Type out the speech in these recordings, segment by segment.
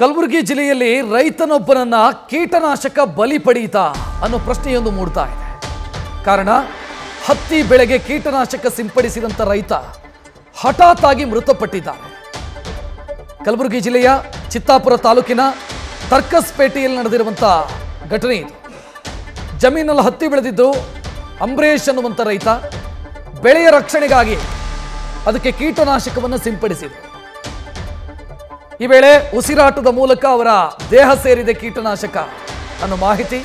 ಕಲಬುರಗಿ ಜಿಲ್ಲೆಯಲ್ಲಿ ರೈತನೊಬ್ಬನನ್ನ ಕೀಟನಾಶಕ ಬಲಿ ಪಡೆಯಿತ ಅನ್ನೋ ಪ್ರಶ್ನೆಯೊಂದು ಮೂಡ್ತಾ ಇದೆ ಕಾರಣ ಹತ್ತಿ ಬೆಳೆಗೆ ಕೀಟನಾಶಕ ಸಿಂಪಡಿಸಿದಂಥ ರೈತ ಹಠಾತ್ ಆಗಿ ಮೃತಪಟ್ಟಿದ್ದಾನೆ ಕಲಬುರಗಿ ಜಿಲ್ಲೆಯ ಚಿತ್ತಾಪುರ ತಾಲೂಕಿನ ತರ್ಕಸ್ಪೇಟೆಯಲ್ಲಿ ನಡೆದಿರುವಂಥ ಘಟನೆ ಇದು ಜಮೀನಲ್ಲಿ ಹತ್ತಿ ಬೆಳೆದಿದ್ದು ಅಂಬರೀಷ್ ಅನ್ನುವಂಥ ರೈತ ಬೆಳೆಯ ರಕ್ಷಣೆಗಾಗಿ ಅದಕ್ಕೆ ಕೀಟನಾಶಕವನ್ನು ಸಿಂಪಡಿಸಿದರು ಈ ವೇಳೆ ಉಸಿರಾಟದ ಮೂಲಕ ಅವರ ದೇಹ ಸೇರಿದೆ ಕೀಟನಾಶಕ ಅನ್ನೋ ಮಾಹಿತಿ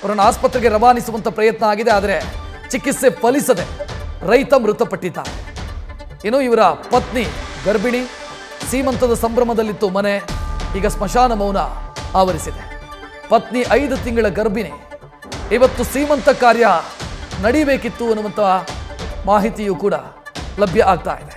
ಅವರನ್ನು ಆಸ್ಪತ್ರೆಗೆ ರವಾನಿಸುವಂತ ಪ್ರಯತ್ನ ಆಗಿದೆ ಆದರೆ ಚಿಕಿತ್ಸೆ ಫಲಿಸದೆ ರೈತ ಮೃತಪಟ್ಟಿದ್ದ ಇನ್ನು ಇವರ ಪತ್ನಿ ಗರ್ಭಿಣಿ ಸೀಮಂತದ ಸಂಭ್ರಮದಲ್ಲಿತ್ತು ಮನೆ ಈಗ ಸ್ಮಶಾನ ಮೌನ ಆವರಿಸಿದೆ ಪತ್ನಿ ಐದು ತಿಂಗಳ ಗರ್ಭಿಣಿ ಇವತ್ತು ಸೀಮಂತ ಕಾರ್ಯ ನಡೀಬೇಕಿತ್ತು ಅನ್ನುವಂಥ ಮಾಹಿತಿಯೂ ಕೂಡ ಲಭ್ಯ ಆಗ್ತಾ ಇದೆ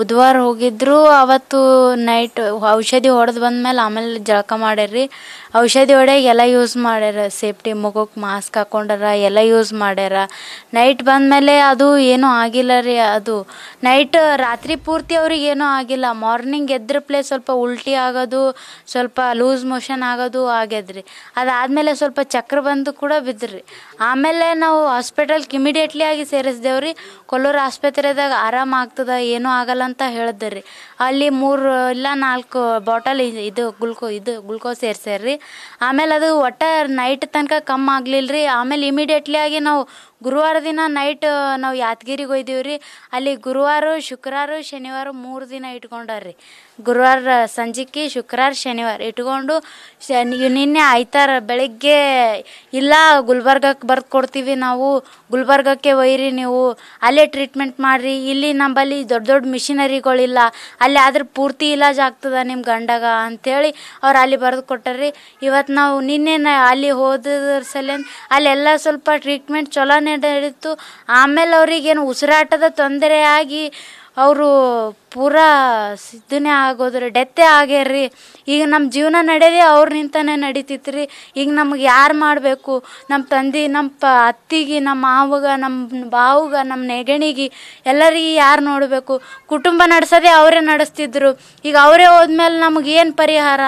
ಬುಧವಾರ ಹೋಗಿದ್ರು ಅವತ್ತು ನೈಟ್ ಔಷಧಿ ಹೊಡೆದು ಬಂದ್ಮೇಲೆ ಆಮೇಲೆ ಜಳಕ ಮಾಡ್ಯಾರ್ರಿ ಔಷಧಿ ಹೊಡೆಯಾಗ ಎಲ್ಲ ಯೂಸ್ ಮಾಡ್ಯಾರ ಸೇಫ್ಟಿ ಮುಖಕ್ಕೆ ಮಾಸ್ಕ್ ಹಾಕೊಂಡಾರ ಎಲ್ಲ ಯೂಸ್ ಮಾಡ್ಯಾರ ನೈಟ್ ಬಂದಮೇಲೆ ಅದು ಏನೂ ಆಗಿಲ್ಲ ರೀ ಅದು ನೈಟ್ ರಾತ್ರಿ ಪೂರ್ತಿ ಅವ್ರಿಗೆ ಏನೂ ಆಗಿಲ್ಲ ಮಾರ್ನಿಂಗ್ ಎದ್ರ ಪ್ಲೇಸ್ ಸ್ವಲ್ಪ ಉಲ್ಟಿ ಆಗೋದು ಸ್ವಲ್ಪ ಲೂಸ್ ಮೋಷನ್ ಆಗೋದು ಆಗ್ಯದ್ರಿ ಅದಾದಮೇಲೆ ಸ್ವಲ್ಪ ಚಕ್ರ ಬಂದು ಕೂಡ ಬಿದ್ದ್ರಿ ಆಮೇಲೆ ನಾವು ಹಾಸ್ಪಿಟಲ್ಗೆ ಇಮಿಡಿಯೇಟ್ಲಿ ಆಗಿ ಸೇರಿಸ್ದೇವ್ರಿ ಕೊಲ್ಲೂರು ಆಸ್ಪತ್ರೆದಾಗ ಆರಾಮ ಆಗ್ತದ ಏನೂ ಆಗಲ್ಲ ಅಂತ ಹೇಳಿದ್ರಿ ಅಲ್ಲಿ ಮೂರು ಇಲ್ಲ ನಾಲ್ಕು ಬಾಟಲ್ ಇದು ಗ್ಲುಕೋ ಇದು ಗ್ಲುಕೋಸ್ ಸೇರ್ಸ್ಯಾರ ರೀ ಆಮೇಲೆ ಅದು ಒಟ್ಟು ನೈಟ್ ತನಕ ಕಮ್ಮಿ ಆಗಲಿಲ್ಲ ರೀ ಆಮೇಲೆ ಇಮಿಡಿಯೇಟ್ಲಿ ಆಗಿ ನಾವು ಗುರುವಾರ ದಿನ ನೈಟ್ ನಾವು ಯಾದಗಿರಿಗೆ ಒಯ್ದೀವಿ ರೀ ಅಲ್ಲಿ ಗುರುವಾರ ಶುಕ್ರವಾರ ಶನಿವಾರ ಮೂರು ದಿನ ಇಟ್ಕೊಂಡಾರ ರೀ ಗುರುವಾರ ಸಂಜೆಕ್ಕೆ ಶುಕ್ರವಾರ ಶನಿವಾರ ಇಟ್ಕೊಂಡು ನಿನ್ನೆ ಆಯ್ತಾರ ಬೆಳಿಗ್ಗೆ ಇಲ್ಲ ಗುಲ್ಬರ್ಗಕ್ಕೆ ಬರ್ದು ಕೊಡ್ತೀವಿ ನಾವು ಗುಲ್ಬರ್ಗಕ್ಕೆ ಒಯ್ರಿ ನೀವು ಅಲ್ಲೇ ಟ್ರೀಟ್ಮೆಂಟ್ ಮಾಡಿರಿ ಇಲ್ಲಿ ನಂಬಲ್ಲಿ ದೊಡ್ಡ ದೊಡ್ಡ ಮಿಷಿನರಿಗಳಿಲ್ಲ ಅಲ್ಲಿ ಆದ್ರೆ ಪೂರ್ತಿ ಇಲಾಜ್ ಆಗ್ತದ ನಿಮ್ಮ ಗಂಡಗ ಅಂಥೇಳಿ ಅವ್ರು ಅಲ್ಲಿ ಬರೆದು ಕೊಟ್ಟಾರ್ರಿ ಇವತ್ತು ನಾವು ನಿನ್ನೆ ಅಲ್ಲಿ ಹೋದ್ರ ಸಲ ಅಲ್ಲೆಲ್ಲ ಸ್ವಲ್ಪ ಟ್ರೀಟ್ಮೆಂಟ್ ಚಲೋ ನಡೆಯಿತು ಆಮೇಲೆ ಅವರಿಗೇನು ಉಸಿರಾಟದ ತೊಂದರೆ ಆಗಿ ಅವರು ಪೂರಾ ಸಿದ್ಧನೇ ಆಗೋದ್ರಿ ಡೆತ್ತೇ ಆಗ್ಯಾರ್ರಿ ಈಗ ನಮ್ಮ ಜೀವನ ನಡೆಯೋದೇ ಅವ್ರ ನಿಂತಾನೆ ನಡೀತಿತ್ತು ರೀ ಈಗ ನಮ್ಗೆ ಯಾರು ಮಾಡಬೇಕು ನಮ್ಮ ತಂದೆ ನಮ್ಮ ಪ ಅತ್ತಿಗೆ ನಮ್ಮ ಮಾವಗ ನಮ್ಮ ಬಾವುಗ ನಮ್ಮ ನೆಗಣಿಗೆ ಎಲ್ಲರಿಗೆ ಯಾರು ನೋಡಬೇಕು ಕುಟುಂಬ ನಡೆಸೋದೇ ಅವರೇ ನಡೆಸ್ತಿದ್ರು ಈಗ ಅವರೇ ಹೋದ್ಮೇಲೆ ನಮಗೆ ಏನು ಪರಿಹಾರ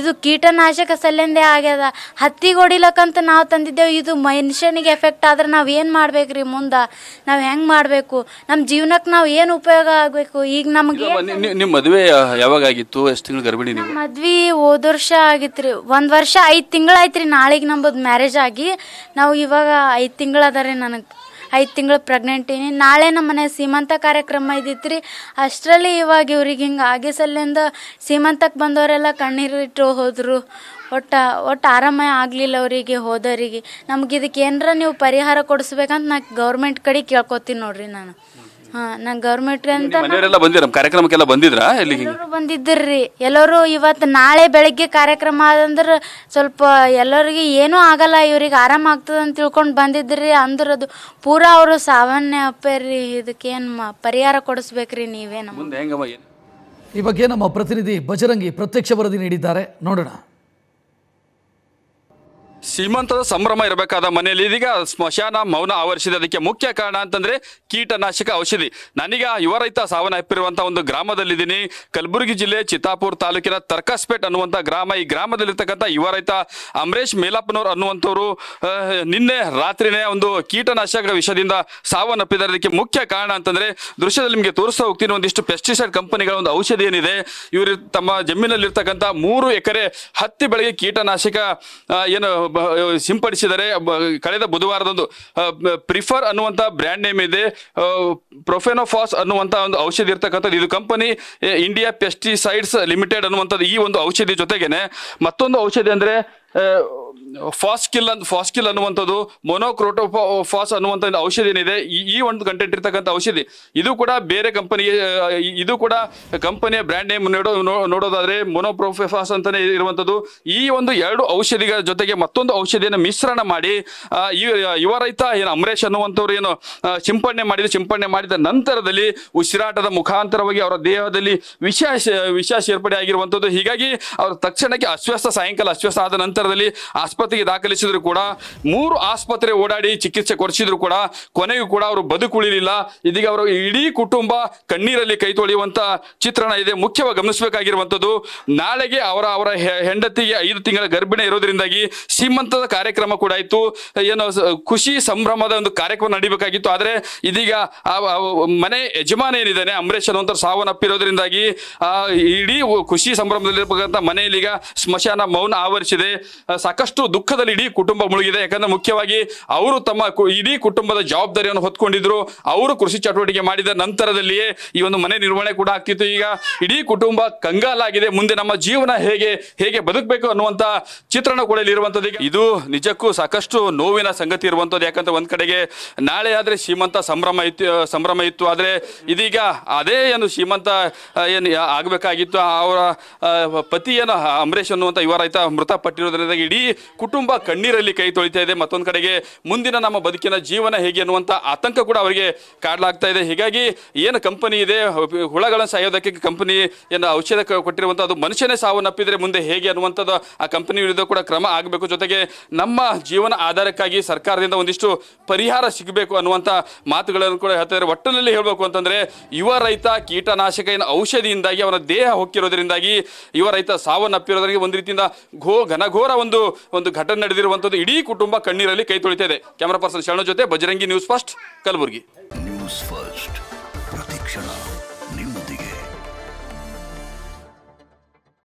ಇದು ಕೀಟನಾಶಕ ಸಲ್ಲೆಂದೇ ಆಗ್ಯದ ಹತ್ತಿಗೆ ಹೊಡಿಲಕ್ಕಂತ ನಾವು ತಂದಿದ್ದೇವೆ ಇದು ಮನುಷ್ಯನಿಗೆ ಎಫೆಕ್ಟ್ ಆದ್ರೆ ನಾವು ಏನು ಮಾಡ್ಬೇಕು ರೀ ಮುಂದೆ ನಾವು ಹೆಂಗೆ ಮಾಡಬೇಕು ನಮ್ಮ ಜೀವನಕ್ಕೆ ನಾವು ಏನು ಉಪಯೋಗ ಆಗಬೇಕು ಈಗ ನಮ್ಮ ನಮಗೆ ನಿಮ್ಮ ಮದುವೆ ಯಾವಾಗ ಆಗಿತ್ತು ಎಷ್ಟು ತಿಂಗಳು ಗರ್ಭಿಣಿ ಮದ್ವಿ ಹೋದ ವರ್ಷ ಆಗಿತ್ರಿ ಒಂದ್ ವರ್ಷ ಐದ್ ತಿಂಗಳ ಆಯ್ತ್ರಿ ನಾಳೆಗೆ ನಮ್ಮದು ಮ್ಯಾರೇಜ್ ಆಗಿ ನಾವು ಇವಾಗ ಐದ್ ತಿಂಗಳ ನನಗೆ ಐದು ತಿಂಗಳು ಪ್ರೆಗ್ನೆಂಟ್ ಇನಿ ನಾಳೆ ನಮ್ಮ ಮನೆ ಸೀಮಂತ ಕಾರ್ಯಕ್ರಮ ಇದ್ದಿತ್ರಿ ಅಷ್ಟರಲ್ಲಿ ಇವಾಗ ಇವ್ರಿಗೆ ಹಿಂಗೆ ಆಗಿ ಸಲಿಂದ ಸೀಮಂತಕ್ಕೆ ಬಂದವರೆಲ್ಲ ಕಣ್ಣೀರಿಟ್ಟು ಹೋದರು ಒಟ್ಟ ಒಟ್ಟು ಆರಾಮ ಆಗಲಿಲ್ಲ ಅವರಿಗೆ ಹೋದವರಿಗೆ ನಮ್ಗೆ ಇದಕ್ಕೆ ಏನರ ನೀವು ಪರಿಹಾರ ಕೊಡಿಸ್ಬೇಕಂತ ನಾ ಗೌರ್ಮೆಂಟ್ ಕಡೆ ಕೇಳ್ಕೊತೀನಿ ನೋಡ್ರಿ ನಾನು ಹಾ ನಾ ಗೌರ್ಮೆಂಟ್ ಅಂತ ಕಾರ್ಯಕ್ರಮಕ್ಕೆಲ್ಲ ಬಂದಿದ್ರಾ ಎಲ್ಲರೂ ಬಂದಿದ್ರಿ ಎಲ್ಲರೂ ಇವತ್ತು ನಾಳೆ ಬೆಳಿಗ್ಗೆ ಕಾರ್ಯಕ್ರಮ ಆದಂದ್ರ ಸ್ವಲ್ಪ ಎಲ್ಲರಿಗೆ ಏನೂ ಆಗಲ್ಲ ಇವ್ರಿಗೆ ಆರಾಮ ಆಗ್ತದ ಅಂತ ತಿಳ್ಕೊಂಡು ಬಂದಿದ್ರಿ ಅಂದ್ರ ಅದು ಪೂರಾ ಅವರು ಸಾವನ್ನಪ್ಪರಿ ಇದಕ್ಕೇನು ಪರಿಹಾರ ಕೊಡಿಸ್ಬೇಕ್ರಿ ನೀವೇ ನಮ್ಮ ಮುಂದೆ ಈ ಬಗ್ಗೆ ನಮ್ಮ ಪ್ರತಿನಿಧಿ ಬಜರಂಗಿ ಪ್ರತ್ಯಕ್ಷ ವರದಿ ನೀಡಿದ್ದಾರೆ ನೋಡೋಣ ಸೀಮಂತದ ಸಂಭ್ರಮ ಇರಬೇಕಾದ ಮನೆಯಲ್ಲಿ ಇದೀಗ ಸ್ಮಶಾನ ಮೌನ ಆವರಿಸಿದೆ ಅದಕ್ಕೆ ಮುಖ್ಯ ಕಾರಣ ಅಂತಂದ್ರೆ ಕೀಟನಾಶಕ ಔಷಧಿ ನಾನೀಗ ಯುವ ರೈತ ಸಾವನ್ನಪ್ಪಿರುವಂತಹ ಒಂದು ಗ್ರಾಮದಲ್ಲಿದ್ದೀನಿ ಕಲಬುರಗಿ ಜಿಲ್ಲೆ ಚಿತ್ತಾಪುರ ತಾಲೂಕಿನ ತರ್ಕಸ್ಪೇಟ್ ಅನ್ನುವಂಥ ಗ್ರಾಮ ಈ ಗ್ರಾಮದಲ್ಲಿರ್ತಕ್ಕಂಥ ಯುವ ರೈತ ಅಮರೇಶ್ ಮೇಲಾಪನವ್ರು ಅನ್ನುವಂಥವ್ರು ನಿನ್ನೆ ರಾತ್ರಿನೇ ಒಂದು ಕೀಟನಾಶಕ ವಿಷದಿಂದ ಸಾವನ್ನಪ್ಪಿದ್ದಾರೆ ಅದಕ್ಕೆ ಮುಖ್ಯ ಕಾರಣ ಅಂತಂದ್ರೆ ದೃಶ್ಯದಲ್ಲಿ ನಿಮಗೆ ತೋರಿಸ್ತಾ ಹೋಗ್ತೀನಿ ಒಂದಿಷ್ಟು ಪೆಸ್ಟಿಸೈಡ್ ಕಂಪನಿಗಳ ಒಂದು ಔಷಧಿ ಏನಿದೆ ಇವರು ತಮ್ಮ ಜಮೀನಲ್ಲಿರ್ತಕ್ಕಂಥ ಮೂರು ಎಕರೆ ಹತ್ತಿ ಬೆಳೆಗೆ ಕೀಟನಾಶಕ ಏನು ಸಿಂಪಡಿಸಿದರೆ ಕಳೆದ ಬುಧವಾರದಂದು ಪ್ರಿಫರ್ ಅನ್ನುವಂಥ ಬ್ರ್ಯಾಂಡ್ ನೇಮ್ ಇದೆ ಪ್ರೊಫೆನೋಫಾಸ್ ಅನ್ನುವಂಥ ಒಂದು ಔಷಧಿ ಇರ್ತಕ್ಕಂಥದ್ದು ಇದು ಕಂಪನಿ ಇಂಡಿಯಾ ಪೆಸ್ಟಿಸೈಡ್ಸ್ ಲಿಮಿಟೆಡ್ ಅನ್ನುವಂಥದ್ದು ಈ ಒಂದು ಔಷಧಿ ಜೊತೆಗೇನೆ ಮತ್ತೊಂದು ಔಷಧಿ ಅಂದರೆ ಫಾಸ್ಕಿಲ್ ಅಂತ ಫಾಸ್ಕಿಲ್ ಅನ್ನುವಂಥದ್ದು ಮೊನೋಕ್ರೋಟೋಫಾ ಫಾಸ್ ಅನ್ನುವಂಥ ಔಷಧಿ ಏನಿದೆ ಈ ಒಂದು ಕಂಟೆಂಟ್ ಇರ್ತಕ್ಕಂಥ ಔಷಧಿ ಇದು ಕೂಡ ಬೇರೆ ಕಂಪನಿಗೆ ಇದು ಕೂಡ ಕಂಪನಿಯ ಬ್ರ್ಯಾಂಡ್ ನೇಮ್ ನೋಡೋ ನೋಡೋದಾದ್ರೆ ಮೊನೋಪ್ರೋಫಾಸ್ ಅಂತಲೇ ಇರುವಂಥದ್ದು ಈ ಒಂದು ಎರಡು ಔಷಧಿಗಳ ಜೊತೆಗೆ ಮತ್ತೊಂದು ಔಷಧಿಯನ್ನು ಮಿಶ್ರಣ ಮಾಡಿ ಯುವ ರೈತ ಏನು ಅಮರೇಶ್ ಅನ್ನುವಂಥವ್ರು ಏನು ಸಿಂಪಡಣೆ ಮಾಡಿದ ಸಿಂಪಡಣೆ ಮಾಡಿದ ನಂತರದಲ್ಲಿ ಉಸಿರಾಟದ ಮುಖಾಂತರವಾಗಿ ಅವರ ದೇಹದಲ್ಲಿ ವಿಷ ವಿಷ ಸೇರ್ಪಡೆ ಆಗಿರುವಂಥದ್ದು ಹೀಗಾಗಿ ಅವರು ತಕ್ಷಣಕ್ಕೆ ಅಸ್ವಸ್ಥ ಸಾಯಂಕಾಲ ಅಸ್ವಸ್ಥ ಆದ ನಂತರ ನಂತರದಲ್ಲಿ ಆಸ್ಪತ್ರೆಗೆ ದಾಖಲಿಸಿದ್ರು ಕೂಡ ಮೂರು ಆಸ್ಪತ್ರೆ ಓಡಾಡಿ ಚಿಕಿತ್ಸೆ ಕೊಡಿಸಿದ್ರು ಕೂಡ ಕೊನೆಗೂ ಕೂಡ ಅವರು ಬದುಕುಳಿಲಿಲ್ಲ ಇದೀಗ ಅವರು ಇಡೀ ಕುಟುಂಬ ಕಣ್ಣೀರಲ್ಲಿ ಕೈ ತೊಳೆಯುವಂತ ಚಿತ್ರಣ ಇದೆ ಮುಖ್ಯವಾಗಿ ಗಮನಿಸಬೇಕಾಗಿರುವಂತದ್ದು ನಾಳೆಗೆ ಅವರ ಅವರ ಹೆಂಡತಿಗೆ ಐದು ತಿಂಗಳ ಗರ್ಭಿಣಿ ಇರೋದ್ರಿಂದಾಗಿ ಸೀಮಂತದ ಕಾರ್ಯಕ್ರಮ ಕೂಡ ಇತ್ತು ಏನು ಖುಷಿ ಸಂಭ್ರಮದ ಒಂದು ಕಾರ್ಯಕ್ರಮ ನಡಿಬೇಕಾಗಿತ್ತು ಆದ್ರೆ ಇದೀಗ ಮನೆ ಯಜಮಾನ ಏನಿದ್ದಾನೆ ಅಂಬರೀಶ್ ಅನ್ನುವಂತ ಸಾವನ್ನಪ್ಪಿರೋದ್ರಿಂದಾಗಿ ಇಡೀ ಖುಷಿ ಸಂಭ್ರಮದಲ್ಲಿರಬೇಕಂತ ಮನೆಯಲ್ಲಿ ಈಗ ಸ್ಮಶಾನ ಮೌನ ಆವರಿಸಿದೆ ಸಾಕಷ್ಟು ದುಃಖದಲ್ಲಿ ಇಡೀ ಕುಟುಂಬ ಮುಳುಗಿದೆ ಯಾಕಂದ್ರೆ ಮುಖ್ಯವಾಗಿ ಅವರು ತಮ್ಮ ಇಡೀ ಕುಟುಂಬದ ಜವಾಬ್ದಾರಿಯನ್ನು ಹೊತ್ಕೊಂಡಿದ್ರು ಅವರು ಕೃಷಿ ಚಟುವಟಿಕೆ ಮಾಡಿದ ನಂತರದಲ್ಲಿಯೇ ಈ ಒಂದು ಮನೆ ನಿರ್ವಹಣೆ ಕೂಡ ಆಗ್ತಿತ್ತು ಈಗ ಇಡೀ ಕುಟುಂಬ ಕಂಗಾಲಾಗಿದೆ ಮುಂದೆ ನಮ್ಮ ಜೀವನ ಹೇಗೆ ಹೇಗೆ ಬದುಕಬೇಕು ಅನ್ನುವಂತ ಚಿತ್ರಣ ಕೂಡ ಇರುವಂತದ್ದು ಇದು ನಿಜಕ್ಕೂ ಸಾಕಷ್ಟು ನೋವಿನ ಸಂಗತಿ ಇರುವಂತದ್ದು ಯಾಕಂದ್ರೆ ಒಂದ್ ಕಡೆಗೆ ನಾಳೆ ಆದ್ರೆ ಶ್ರೀಮಂತ ಸಂಭ್ರಮ ಇತ್ತು ಸಂಭ್ರಮ ಇತ್ತು ಆದ್ರೆ ಇದೀಗ ಅದೇ ಏನು ಶ್ರೀಮಂತ ಏನು ಆಗಬೇಕಾಗಿತ್ತು ಅವರ ಪತಿಯನ್ನು ಅಂಬರೀಶ್ ಅನ್ನುವಂತ ಯುವ ರೈತ ಮೃತಪಟ್ಟಿರೋದು ಅದರಿಂದಾಗಿ ಇಡೀ ಕುಟುಂಬ ಕಣ್ಣೀರಲ್ಲಿ ಕೈ ತೊಳಿತಾ ಇದೆ ಮತ್ತೊಂದು ಕಡೆಗೆ ಮುಂದಿನ ನಮ್ಮ ಬದುಕಿನ ಜೀವನ ಹೇಗೆ ಅನ್ನುವಂಥ ಆತಂಕ ಕೂಡ ಅವರಿಗೆ ಕಾಡಲಾಗ್ತಾ ಇದೆ ಹೀಗಾಗಿ ಏನು ಕಂಪನಿ ಇದೆ ಹುಳಗಳನ್ನು ಸಾಯೋದಕ್ಕೆ ಏನು ಔಷಧ ಕೊಟ್ಟಿರುವಂಥ ಅದು ಮನುಷ್ಯನೇ ಸಾವನ್ನಪ್ಪಿದ್ರೆ ಮುಂದೆ ಹೇಗೆ ಅನ್ನುವಂಥದ್ದು ಆ ಕಂಪನಿ ವಿರುದ್ಧ ಕೂಡ ಕ್ರಮ ಆಗಬೇಕು ಜೊತೆಗೆ ನಮ್ಮ ಜೀವನ ಆಧಾರಕ್ಕಾಗಿ ಸರ್ಕಾರದಿಂದ ಒಂದಿಷ್ಟು ಪರಿಹಾರ ಸಿಗಬೇಕು ಅನ್ನುವಂಥ ಮಾತುಗಳನ್ನು ಕೂಡ ಹೇಳ್ತಾರೆ ಒಟ್ಟಿನಲ್ಲಿ ಹೇಳಬೇಕು ಅಂತಂದರೆ ಯುವ ರೈತ ಕೀಟನಾಶಕ ಏನು ಔಷಧಿಯಿಂದಾಗಿ ಅವನ ದೇಹ ಹೊಕ್ಕಿರೋದ್ರಿಂದಾಗಿ ಯುವ ರೈತ ಸಾವನ್ನಪ್ಪಿರೋದ್ರಿಗೆ ಒಂದು ರೀತಿಯಿಂದ ಘೋ ಘನಘೋ ಘೋರ ಒಂದು ಒಂದು ಘಟನೆ ನಡೆದಿರುವಂತದ್ದು ಇಡೀ ಕುಟುಂಬ ಕಣ್ಣೀರಲ್ಲಿ ಕೈ ತೊಳಿತಾ ಇದೆ ಕ್ಯಾಮರಾ ಪರ್ಸನ್ ಶರಣ ಜೊತೆ Bajarangi news first Kalaburagi news first